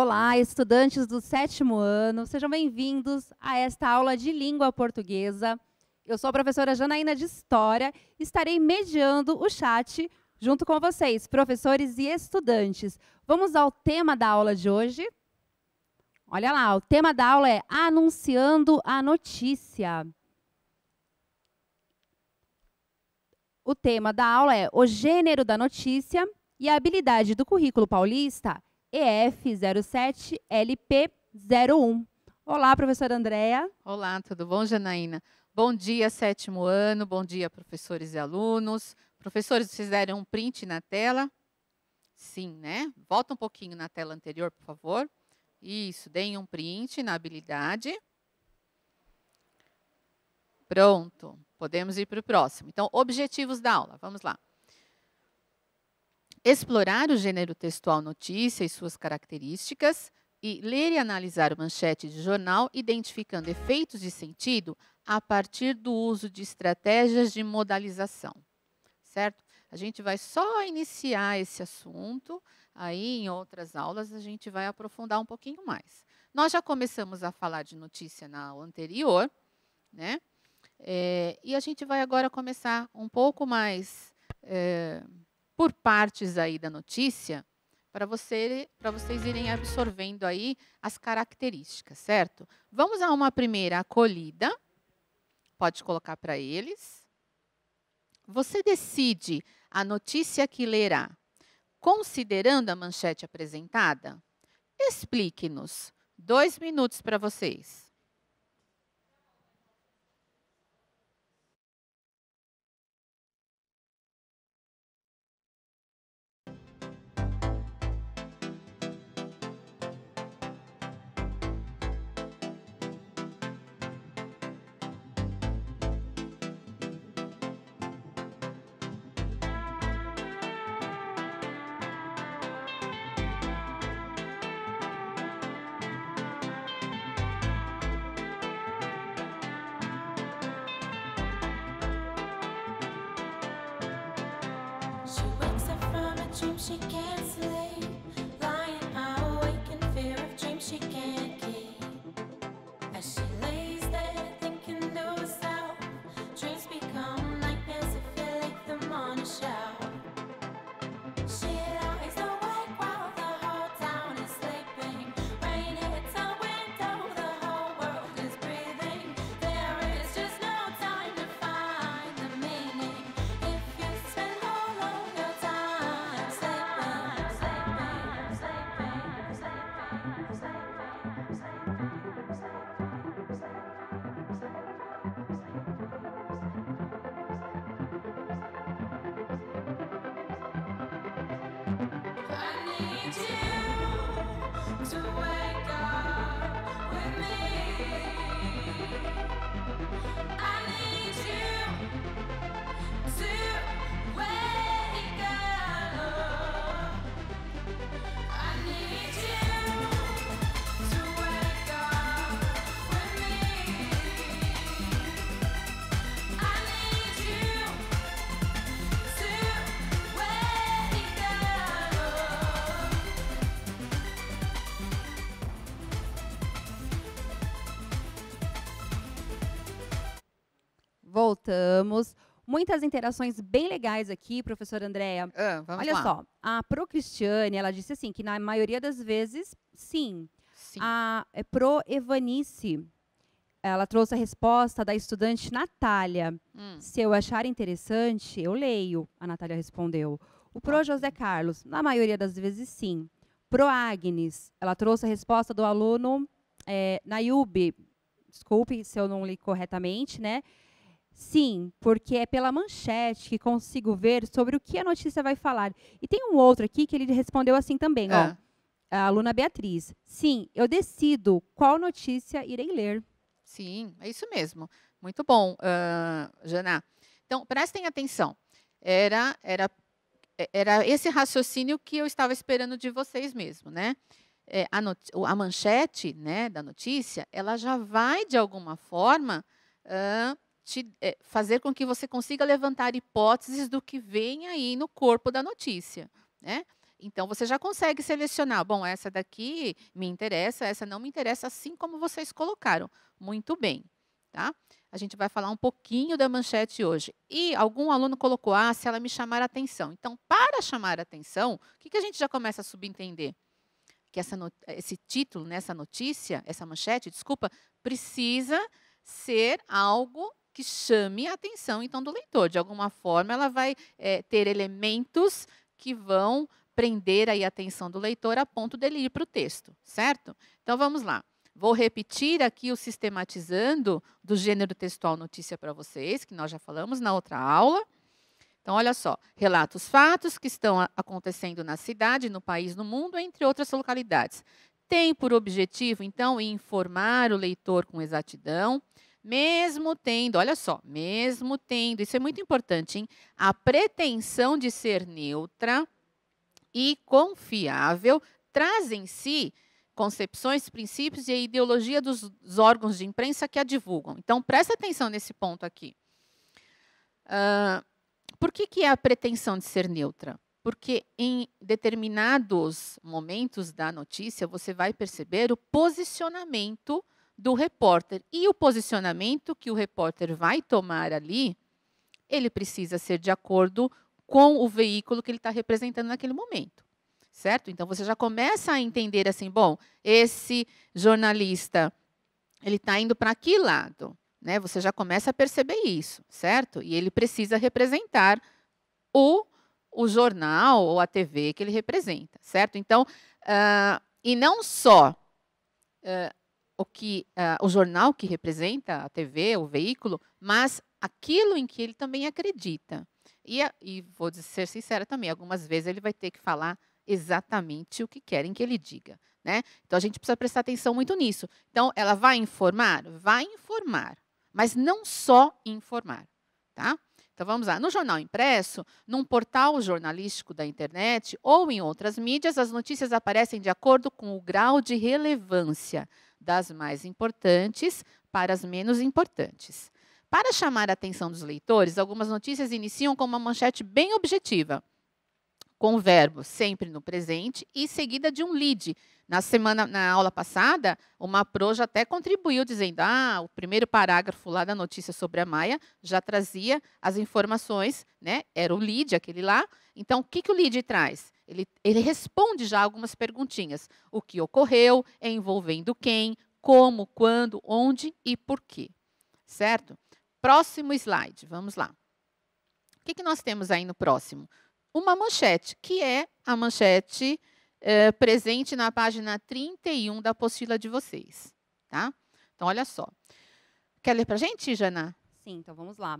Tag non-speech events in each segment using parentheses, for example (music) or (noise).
Olá, estudantes do sétimo ano, sejam bem-vindos a esta aula de língua portuguesa. Eu sou a professora Janaína de História e estarei mediando o chat junto com vocês, professores e estudantes. Vamos ao tema da aula de hoje? Olha lá, o tema da aula é Anunciando a Notícia. O tema da aula é o gênero da notícia e a habilidade do currículo paulista EF07LP01. Olá, professora Andréa. Olá, tudo bom, Janaína? Bom dia, sétimo ano, bom dia, professores e alunos. Professores, vocês deram um print na tela? Sim, né? Volta um pouquinho na tela anterior, por favor. Isso, deem um print na habilidade. Pronto, podemos ir para o próximo. Então, objetivos da aula, vamos lá explorar o gênero textual notícia e suas características, e ler e analisar o manchete de jornal, identificando efeitos de sentido a partir do uso de estratégias de modalização. Certo? A gente vai só iniciar esse assunto, aí em outras aulas a gente vai aprofundar um pouquinho mais. Nós já começamos a falar de notícia na aula anterior, né? É, e a gente vai agora começar um pouco mais. É, por partes aí da notícia para você, para vocês irem absorvendo aí as características, certo? Vamos a uma primeira acolhida. Pode colocar para eles. Você decide a notícia que lerá, considerando a manchete apresentada? Explique-nos. Dois minutos para vocês. Sometimes she can't sleep. to wake up with me. Voltamos. Muitas interações bem legais aqui, professora Andréa. Ah, Olha lá. só, a Cristiane ela disse assim, que na maioria das vezes, sim. sim. A é Pro Evanice, ela trouxe a resposta da estudante Natália. Hum. Se eu achar interessante, eu leio, a Natália respondeu. O Pro José Carlos, na maioria das vezes, sim. Pro Agnes, ela trouxe a resposta do aluno é, eh, Nayub, desculpe se eu não li corretamente, né? Sim, porque é pela manchete que consigo ver sobre o que a notícia vai falar. E tem um outro aqui que ele respondeu assim também, é. ó. Ah. A aluna Beatriz. Sim, eu decido qual notícia irei ler. Sim, é isso mesmo. Muito bom, uh, Jana. Então, prestem atenção. Era, era, era esse raciocínio que eu estava esperando de vocês mesmo, né? É, a, a, manchete né, da notícia, ela já vai, de alguma forma, uh, te, é, fazer com que você consiga levantar hipóteses do que vem aí no corpo da notícia, né? Então você já consegue selecionar, bom, essa daqui me interessa, essa não me interessa, assim como vocês colocaram. Muito bem, tá? A gente vai falar um pouquinho da manchete hoje. E algum aluno colocou, ah, se ela me chamar a atenção. Então, para chamar a atenção, o que, que a gente já começa a subentender? Que essa esse título, nessa né, notícia, essa manchete, desculpa, precisa ser algo que chame a atenção então do leitor. De alguma forma, ela vai é, ter elementos que vão prender aí a atenção do leitor a ponto dele ir para o texto, certo? Então vamos lá. Vou repetir aqui o sistematizando do gênero textual notícia para vocês, que nós já falamos na outra aula. Então, olha só, relata os fatos que estão acontecendo na cidade, no país, no mundo, entre outras localidades. Tem por objetivo, então, informar o leitor com exatidão, mesmo tendo, olha só, mesmo tendo, isso é muito importante, hein? A pretensão de ser neutra e confiável traz em si concepções, princípios e a ideologia dos órgãos de imprensa que a divulgam. Então, presta atenção nesse ponto aqui. Uh, por que, que é a pretensão de ser neutra? Porque em determinados momentos da notícia você vai perceber o posicionamento do repórter. E o posicionamento que o repórter vai tomar ali, ele precisa ser de acordo com o veículo que ele está representando naquele momento. Certo? Então você já começa a entender assim, bom, esse jornalista ele está indo para que lado? Né? Você já começa a perceber isso, certo? E ele precisa representar o, o jornal ou a TV que ele representa, certo? Então, uh, e não só ah, o que uh, o jornal que representa, a TV, o veículo, mas aquilo em que ele também acredita. E, e vou ser sincera também, algumas vezes ele vai ter que falar exatamente o que querem que ele diga. Né? Então a gente precisa prestar atenção muito nisso. Então, ela vai informar? Vai informar, mas não só informar. Tá? Então vamos lá. No jornal impresso, num portal jornalístico da internet ou em outras mídias, as notícias aparecem de acordo com o grau de relevância das mais importantes para as menos importantes. Para chamar a atenção dos leitores, algumas notícias iniciam com uma manchete bem objetiva com o verbo sempre no presente e seguida de um lead. Na semana, na aula passada, uma pro já até contribuiu dizendo: "Ah, o primeiro parágrafo lá da notícia sobre a Maia já trazia as informações, né? Era o lead aquele lá. Então, o que que o lead traz? Ele, ele responde já algumas perguntinhas: o que ocorreu, envolvendo quem, como, quando, onde e por quê. Certo? Próximo slide, vamos lá. O que, que nós temos aí no próximo? uma manchete, que é a manchete é, presente na página 31 da apostila de vocês. Tá? Então, olha só. Quer ler para a gente, Jana? Sim, então vamos lá.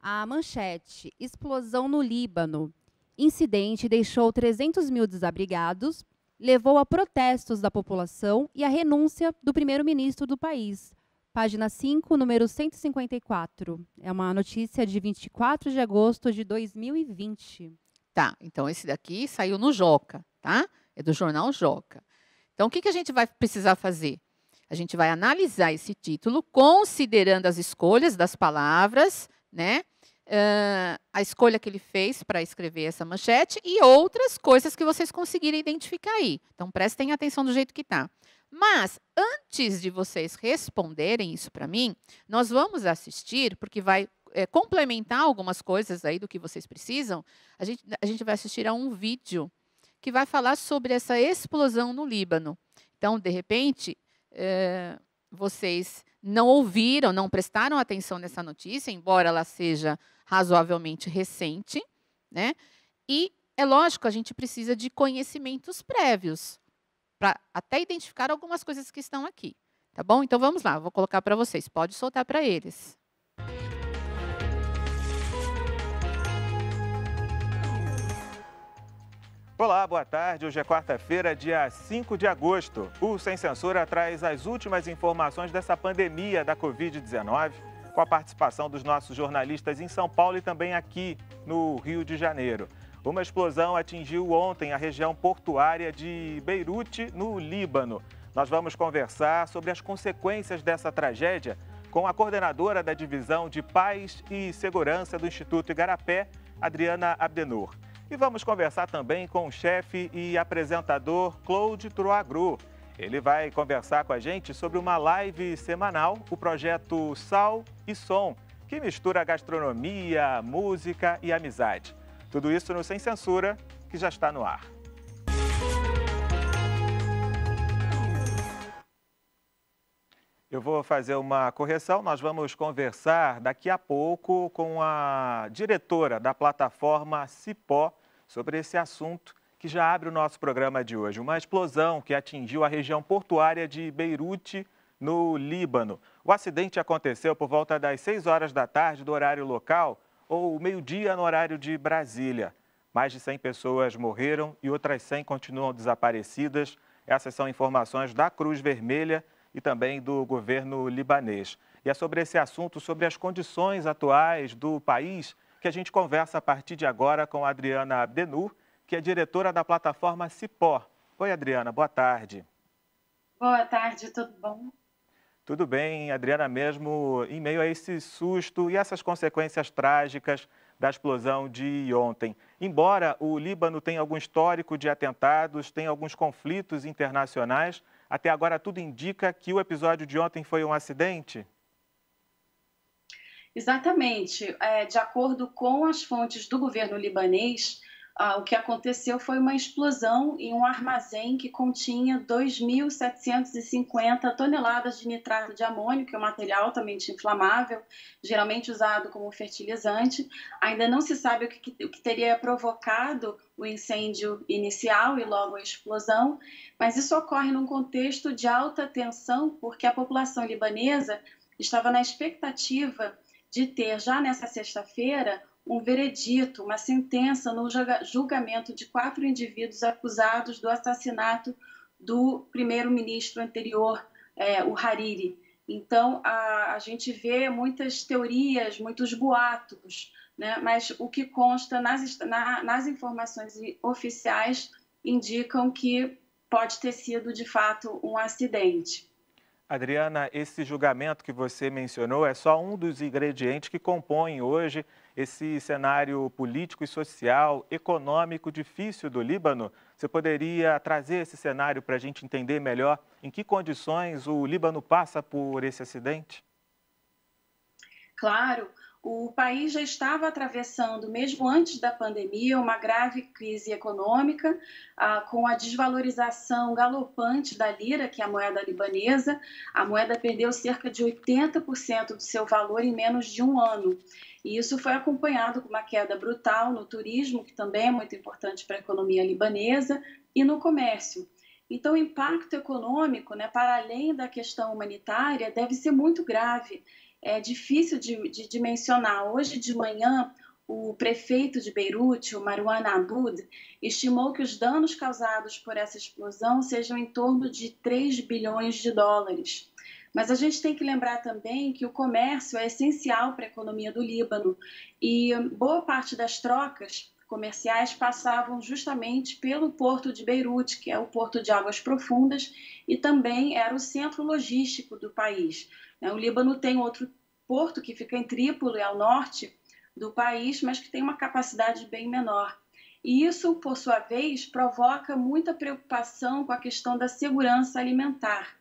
A manchete: explosão no Líbano. Incidente deixou 300 mil desabrigados, levou a protestos da população e a renúncia do primeiro-ministro do país. Página 5, número 154. É uma notícia de 24 de agosto de 2020. Tá, então esse daqui saiu no Joca, tá? É do jornal Joca. Então, o que, que a gente vai precisar fazer? A gente vai analisar esse título considerando as escolhas das palavras, né? Uh, a escolha que ele fez para escrever essa manchete e outras coisas que vocês conseguirem identificar aí. Então, prestem atenção do jeito que está. Mas, antes de vocês responderem isso para mim, nós vamos assistir, porque vai é, complementar algumas coisas aí do que vocês precisam, a gente, a gente vai assistir a um vídeo que vai falar sobre essa explosão no Líbano. Então, de repente, é, vocês não ouviram, não prestaram atenção nessa notícia, embora ela seja razoavelmente recente, né? E é lógico, a gente precisa de conhecimentos prévios para até identificar algumas coisas que estão aqui, tá bom? Então vamos lá, vou colocar para vocês. Pode soltar para eles. Olá, boa tarde. Hoje é quarta-feira, dia 5 de agosto. O Sem Censura traz as últimas informações dessa pandemia da Covid-19, com a participação dos nossos jornalistas em São Paulo e também aqui no Rio de Janeiro. Uma explosão atingiu ontem a região portuária de Beirute, no Líbano. Nós vamos conversar sobre as consequências dessa tragédia com a coordenadora da Divisão de Paz e Segurança do Instituto Igarapé, Adriana Abdenur. E vamos conversar também com o chefe e apresentador Claude Troagru. Ele vai conversar com a gente sobre uma live semanal, o projeto Sal e Som, que mistura gastronomia, música e amizade. Tudo isso no Sem Censura, que já está no ar. Eu vou fazer uma correção. Nós vamos conversar daqui a pouco com a diretora da plataforma Cipó sobre esse assunto que já abre o nosso programa de hoje. Uma explosão que atingiu a região portuária de Beirute, no Líbano. O acidente aconteceu por volta das 6 horas da tarde do horário local ou meio-dia no horário de Brasília. Mais de 100 pessoas morreram e outras 100 continuam desaparecidas. Essas são informações da Cruz Vermelha e também do governo libanês. E é sobre esse assunto, sobre as condições atuais do país, que a gente conversa a partir de agora com a Adriana Abdenur, que é diretora da plataforma Cipó. Oi, Adriana, boa tarde. Boa tarde, tudo bom? Tudo bem, Adriana, mesmo em meio a esse susto e essas consequências trágicas da explosão de ontem. Embora o Líbano tenha algum histórico de atentados, tenha alguns conflitos internacionais, até agora, tudo indica que o episódio de ontem foi um acidente? Exatamente. É, de acordo com as fontes do governo libanês, ah, o que aconteceu foi uma explosão em um armazém que continha 2.750 toneladas de nitrato de amônio, que é um material altamente inflamável, geralmente usado como fertilizante. Ainda não se sabe o que, o que teria provocado o incêndio inicial e logo a explosão, mas isso ocorre num contexto de alta tensão, porque a população libanesa estava na expectativa de ter já nessa sexta-feira um veredito, uma sentença no julgamento de quatro indivíduos acusados do assassinato do primeiro-ministro anterior, é, o Hariri. Então, a, a gente vê muitas teorias, muitos boatos, né? mas o que consta nas, na, nas informações oficiais indicam que pode ter sido, de fato, um acidente. Adriana, esse julgamento que você mencionou é só um dos ingredientes que compõem hoje esse cenário político e social, econômico difícil do Líbano. Você poderia trazer esse cenário para a gente entender melhor em que condições o Líbano passa por esse acidente? Claro, o país já estava atravessando, mesmo antes da pandemia, uma grave crise econômica, ah, com a desvalorização galopante da lira, que é a moeda libanesa. A moeda perdeu cerca de 80% do seu valor em menos de um ano. E isso foi acompanhado com uma queda brutal no turismo, que também é muito importante para a economia libanesa, e no comércio. Então, o impacto econômico, né, para além da questão humanitária, deve ser muito grave. É difícil de, de dimensionar. Hoje de manhã, o prefeito de Beirute, o Marwan Aboud, estimou que os danos causados por essa explosão sejam em torno de 3 bilhões de dólares. Mas a gente tem que lembrar também que o comércio é essencial para a economia do Líbano e boa parte das trocas comerciais passavam justamente pelo porto de Beirute, que é o porto de águas profundas e também era o centro logístico do país. Né, o Líbano tem outro porto que fica em Trípoli, ao norte do país, mas que tem uma capacidade bem menor. E isso, por sua vez, provoca muita preocupação com a questão da segurança alimentar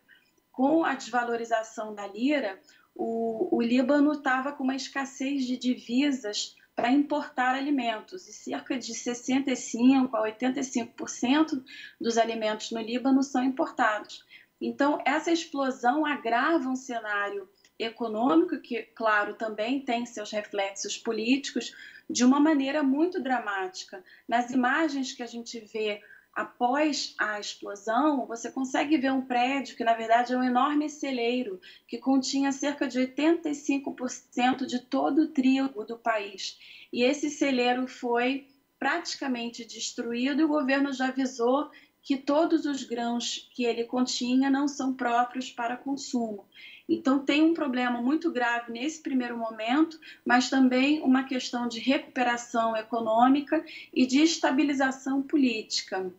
com a desvalorização da lira, o, o Líbano estava com uma escassez de divisas para importar alimentos, e cerca de 65% a 85% dos alimentos no Líbano são importados. Então, essa explosão agrava um cenário econômico, que, claro, também tem seus reflexos políticos, de uma maneira muito dramática. Nas imagens que a gente vê após a explosão, você consegue ver um prédio que, na verdade, é um enorme celeiro que continha cerca de 85% de todo o trigo do país. E esse celeiro foi praticamente destruído e o governo já avisou que todos os grãos que ele continha não são próprios para consumo. Então, tem um problema muito grave nesse primeiro momento, mas também uma questão de recuperação econômica e de estabilização política.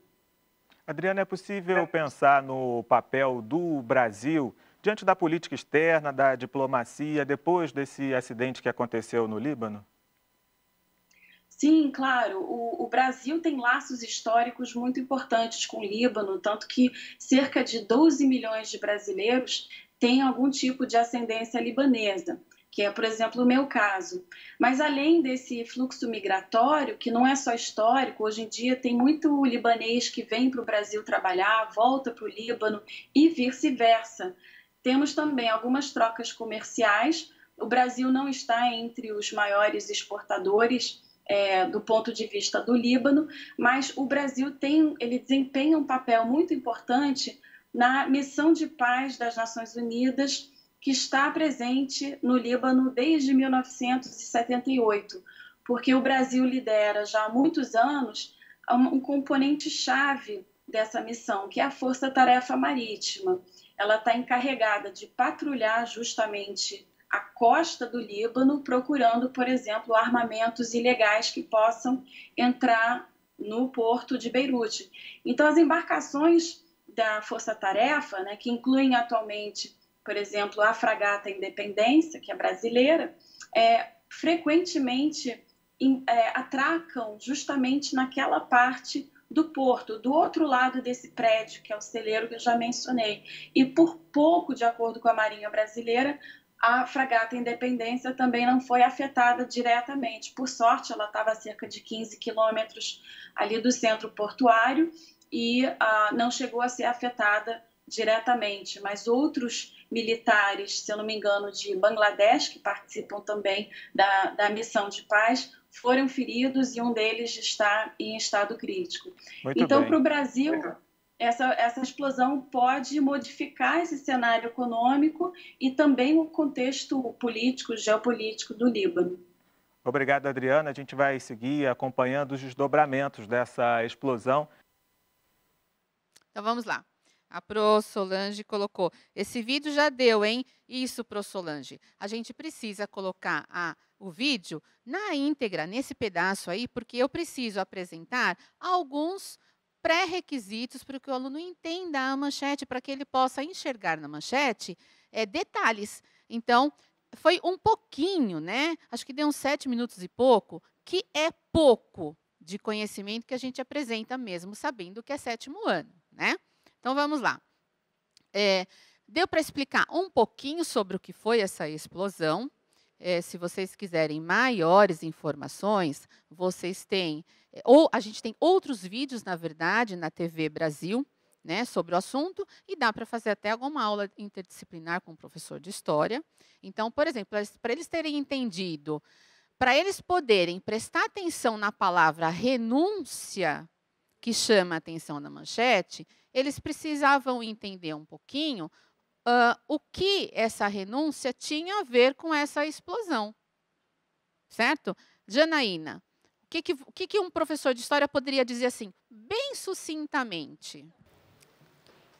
Adriana, é possível é. pensar no papel do Brasil diante da política externa, da diplomacia, depois desse acidente que aconteceu no Líbano? Sim, claro. O, o, Brasil tem laços históricos muito importantes com o Líbano, tanto que cerca de 12 milhões de brasileiros têm algum tipo de ascendência libanesa que é, por exemplo, o meu caso. Mas além desse fluxo migratório, que não é só histórico, hoje em dia tem muito libanês que vem para o Brasil trabalhar, volta para o Líbano e vice-versa. Temos também algumas trocas comerciais. O Brasil não está entre os maiores exportadores é, do ponto de vista do Líbano, mas o Brasil tem, ele desempenha um papel muito importante na missão de paz das Nações Unidas que está presente no Líbano desde 1978, porque o Brasil lidera já há muitos anos um componente chave dessa missão, que é a Força Tarefa Marítima. Ela está encarregada de patrulhar justamente a costa do Líbano, procurando, por exemplo, armamentos ilegais que possam entrar no porto de Beirute. Então, as embarcações da Força Tarefa, né, que incluem atualmente por exemplo, a fragata Independência, que é brasileira, é, frequentemente em, é, atracam justamente naquela parte do porto, do outro lado desse prédio, que é o celeiro que eu já mencionei. E por pouco, de acordo com a Marinha Brasileira, a fragata Independência também não foi afetada diretamente. Por sorte, ela estava a cerca de 15 quilômetros ali do centro portuário e ah, não chegou a ser afetada diretamente, mas outros militares, se eu não me engano, de Bangladesh, que participam também da, da missão de paz, foram feridos e um deles está em estado crítico. Muito então, para o Brasil, essa, essa explosão pode modificar esse cenário econômico e também o contexto político, geopolítico do Líbano. Obrigado, Adriana. A gente vai seguir acompanhando os desdobramentos dessa explosão. Então vamos lá. A Pro Solange colocou. Esse vídeo já deu, hein? Isso, Pro Solange. A gente precisa colocar a, o vídeo na íntegra, nesse pedaço aí, porque eu preciso apresentar alguns pré-requisitos para que o aluno entenda a manchete, para que ele possa enxergar na manchete é, detalhes. Então, foi um pouquinho, né? Acho que deu uns sete minutos e pouco, que é pouco de conhecimento que a gente apresenta mesmo sabendo que é sétimo ano, né? Então vamos lá. É, deu para explicar um pouquinho sobre o que foi essa explosão. É, se vocês quiserem maiores informações, vocês têm. É, ou a gente tem outros vídeos, na verdade, na TV Brasil, né, sobre o assunto e dá para fazer até alguma aula interdisciplinar com o um professor de história. Então, por exemplo, para eles terem entendido, para eles poderem prestar atenção na palavra renúncia, que chama a atenção na manchete, eles precisavam entender um pouquinho uh, o que essa renúncia tinha a ver com essa explosão. Certo? Janaína, o que, que, o que, que um professor de história poderia dizer assim, bem sucintamente?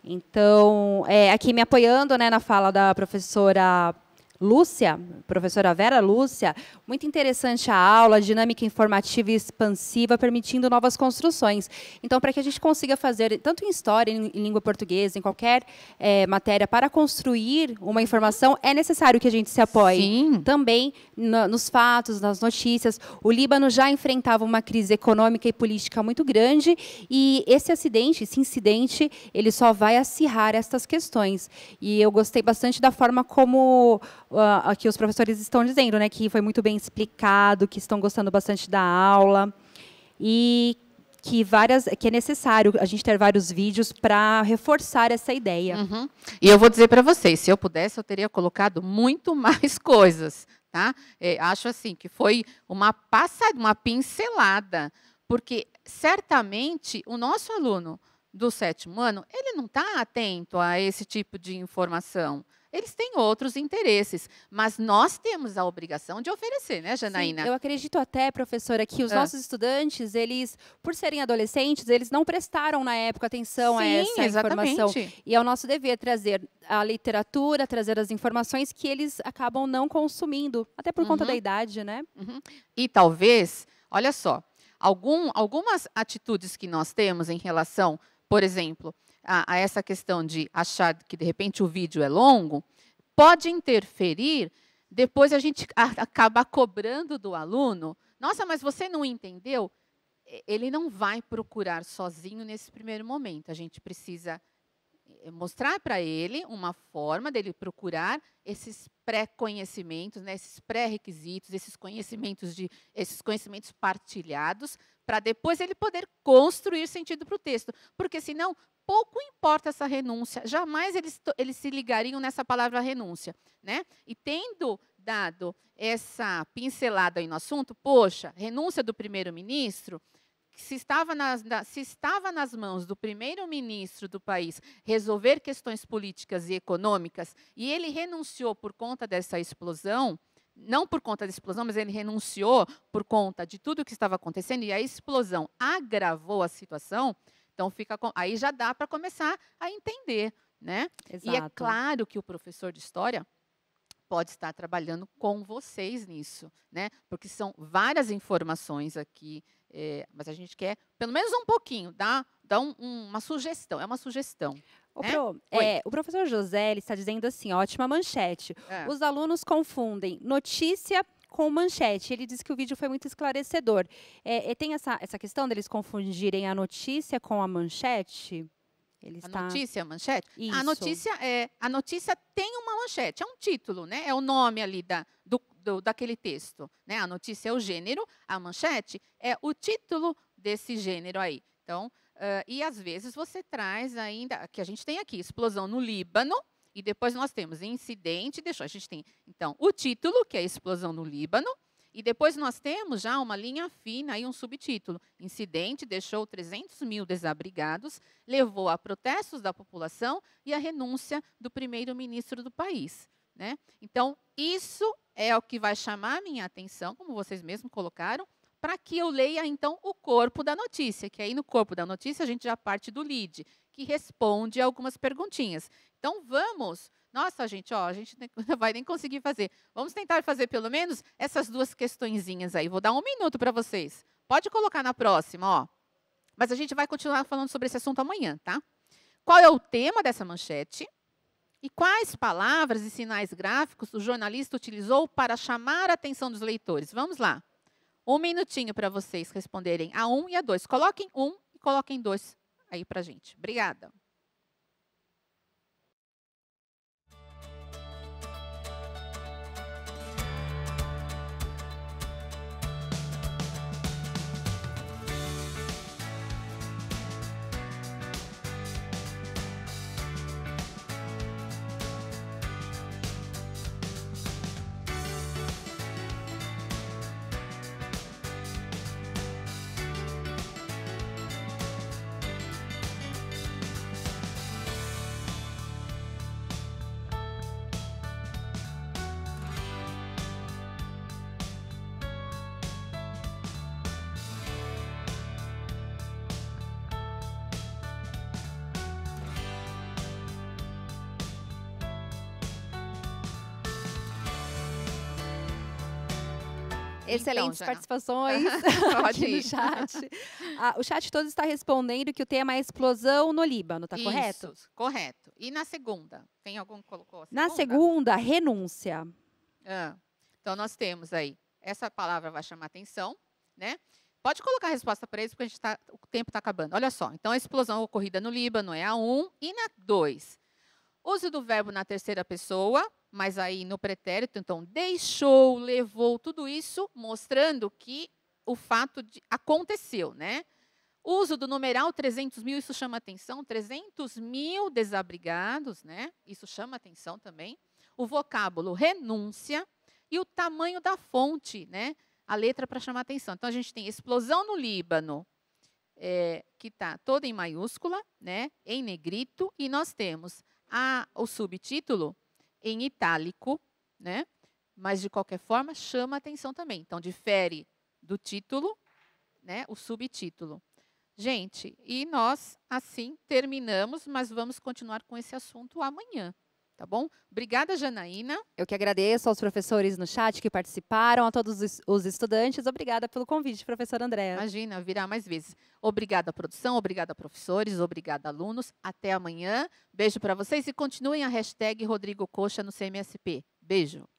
Então, é, aqui me apoiando né, na fala da professora Lúcia, professora Vera Lúcia, muito interessante a aula, dinâmica informativa e expansiva, permitindo novas construções. Então, para que a gente consiga fazer, tanto em história, em, em língua portuguesa, em qualquer é, matéria, para construir uma informação, é necessário que a gente se apoie Sim. também nos fatos, nas notícias. O Líbano já enfrentava uma crise econômica e política muito grande, e esse acidente, esse incidente, ele só vai acirrar estas questões. E eu gostei bastante da forma como uh, que os professores estão dizendo, né, que foi muito bem explicado, que estão gostando bastante da aula e que várias que é necessário a gente ter vários vídeos para reforçar essa ideia. Uhum. E eu vou dizer para vocês, se eu pudesse, eu teria colocado muito (laughs) mais coisas, tá? É, acho assim que foi uma passada, uma pincelada, porque certamente o nosso aluno do sétimo ano ele não está atento a esse tipo de informação eles têm outros interesses, mas nós temos a obrigação de oferecer, né, Janaína? Sim, eu acredito até, professora, que os ah. nossos estudantes, eles, por serem adolescentes, eles não prestaram na época atenção Sim, a essa exatamente. informação. E é o nosso dever trazer a literatura, trazer as informações que eles acabam não consumindo, até por uhum. conta da uhum. idade, né? Uhum. E talvez, olha só, algum, algumas atitudes que nós temos em relação, por exemplo, a, a essa questão de achar que, de repente, o vídeo é longo, pode interferir. Depois a gente acaba cobrando do aluno. Nossa, mas você não entendeu? Ele não vai procurar sozinho nesse primeiro momento. A gente precisa eh, mostrar para ele uma forma dele procurar esses pré-conhecimentos, né, esses pré-requisitos, esses conhecimentos de esses conhecimentos partilhados para depois ele poder construir sentido para o texto. Porque senão, pouco importa essa renúncia, jamais eles, eles se ligariam nessa palavra renúncia. Né? E tendo dado essa pincelada aí no assunto, poxa, renúncia do primeiro-ministro, se estava, nas, se estava nas mãos do primeiro-ministro do país resolver questões políticas e econômicas, e ele renunciou por conta dessa explosão, não por conta da explosão, mas ele renunciou por conta de tudo o que estava acontecendo e a explosão agravou a situação, então fica com, aí já dá para começar a entender, né? Exato. E é claro que o professor de história pode estar trabalhando com vocês nisso, né? Porque são várias informações aqui, é, mas a gente quer pelo menos um pouquinho, dá, dá um, um, uma sugestão, é uma sugestão. O, é? Né? Pro, é, o professor José está dizendo assim, ótima manchete. É. Os alunos confundem notícia com manchete. Ele disse que o vídeo foi muito esclarecedor. É, é tem essa, essa questão deles confundirem a notícia com a manchete? Ele a está... notícia, é a manchete? Isso. A notícia é a notícia tem uma manchete, é um título, né? É o nome ali da, do, do, daquele texto. Né? A notícia é o gênero, a manchete é o título desse gênero aí. Então, Uh, e às vezes você traz ainda, que a gente tem aqui, explosão no Líbano, e depois nós temos incidente, deixou, a gente tem então o título, que é explosão no Líbano, e depois nós temos já uma linha fina e um subtítulo. Incidente deixou 300 mil desabrigados, levou a protestos da população e a renúncia do primeiro-ministro do país. Né? Então, isso é o que vai chamar a minha atenção, como vocês mesmos colocaram, para que eu leia então o corpo da notícia, que aí no corpo da notícia a gente já parte do lead, que responde algumas perguntinhas. Então vamos, nossa gente, ó, a gente (laughs) não vai nem conseguir fazer. Vamos tentar fazer pelo menos essas duas questõezinhas aí. Vou dar um minuto para vocês. Pode colocar na próxima, ó. Mas a gente vai continuar falando sobre esse assunto amanhã, tá? Qual é o tema dessa manchete? E quais palavras e sinais gráficos o jornalista utilizou para chamar a atenção dos leitores? Vamos lá. Um minutinho para vocês responderem a um e a dois. Coloquem um e coloquem dois aí para gente. Obrigada. Excelentes então, participações (laughs) (laughs) aqui ir. no chat. (laughs) Ah, o chat todo está respondendo que o tema é explosão no Líbano, tá Isso, correto? correto. E na segunda? Tem algum que colocou a segunda? Na segunda, renúncia. Ah, então, nós temos aí, essa palavra vai chamar atenção, né? Pode colocar a resposta para eles, porque a gente tá, o tempo está acabando. Olha só, então a explosão ocorrida no Líbano é a 1 um, e na 2. Uso do verbo na terceira pessoa, mas aí no pretérito, então, deixou, levou, tudo isso mostrando que o fato de, aconteceu, né? O uso do numeral 300 mil, isso chama atenção, 300 mil desabrigados, né? Isso chama atenção também. O vocábulo renúncia e o tamanho da fonte, né? A letra para chamar atenção. Então a gente tem explosão no Líbano, é, que está toda em maiúscula, né? Em negrito e nós temos a, o subtítulo em itálico, né? Mas de qualquer forma chama atenção também. Então difere do título, né? O subtítulo. Gente, e nós assim terminamos, mas vamos continuar com esse assunto amanhã. Tá bom? Obrigada, Janaína. Eu que agradeço aos professores no chat que participaram, a todos os estudantes. Obrigada pelo convite, professora Andréa. Imagina, virá mais vezes. Obrigada, produção. Obrigada, professores. Obrigada, alunos. Até amanhã. Beijo para vocês e continuem a hashtag Rodrigo Coxa no CMSP. Beijo.